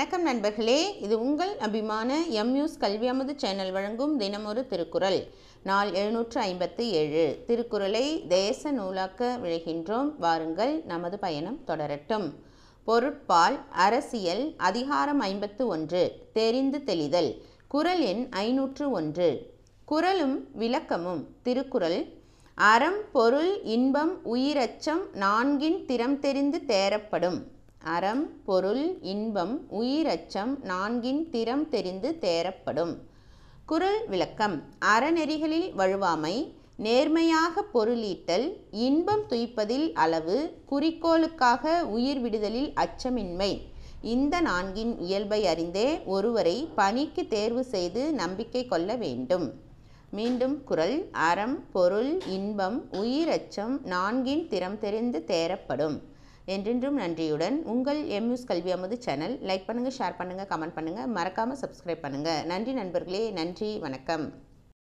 வணக்கம் நண்பர்களே இது உங்கள் அபிமான எம்யூஸ் கல்வி அமது சேனல் வழங்கும் தினமொரு திருக்குறள் நாள் எழுநூற்று ஐம்பத்தி ஏழு திருக்குறளை தேச நூலாக்க விழுகின்றோம் வாருங்கள் நமது பயணம் தொடரட்டும் பொருட்பால் அரசியல் அதிகாரம் ஐம்பத்து ஒன்று தெரிந்து தெளிதல் குரல் எண் ஐநூற்று ஒன்று குரலும் விளக்கமும் திருக்குறள் அறம் பொருள் இன்பம் உயிரச்சம் நான்கின் திறம் தெரிந்து தேரப்படும் அறம் பொருள் இன்பம் உயிரச்சம் நான்கின் திறம் தெரிந்து தேரப்படும் குரல் விளக்கம் அறநெறிகளில் வழுவாமை நேர்மையாக பொருளீட்டல் இன்பம் துய்ப்பதில் அளவு குறிக்கோளுக்காக உயிர் விடுதலில் அச்சமின்மை இந்த நான்கின் இயல்பை அறிந்தே ஒருவரை பணிக்கு தேர்வு செய்து நம்பிக்கை கொள்ள வேண்டும் மீண்டும் குரல் அறம் பொருள் இன்பம் உயிரச்சம் நான்கின் திறம் தெரிந்து தேரப்படும் என்றென்றும் நன்றியுடன் உங்கள் எம்யூஸ் கல்வி அமது சேனல் லைக் பண்ணுங்கள் ஷேர் பண்ணுங்கள் கமெண்ட் பண்ணுங்கள் மறக்காமல் சப்ஸ்கிரைப் பண்ணுங்கள் நன்றி நண்பர்களே நன்றி வணக்கம்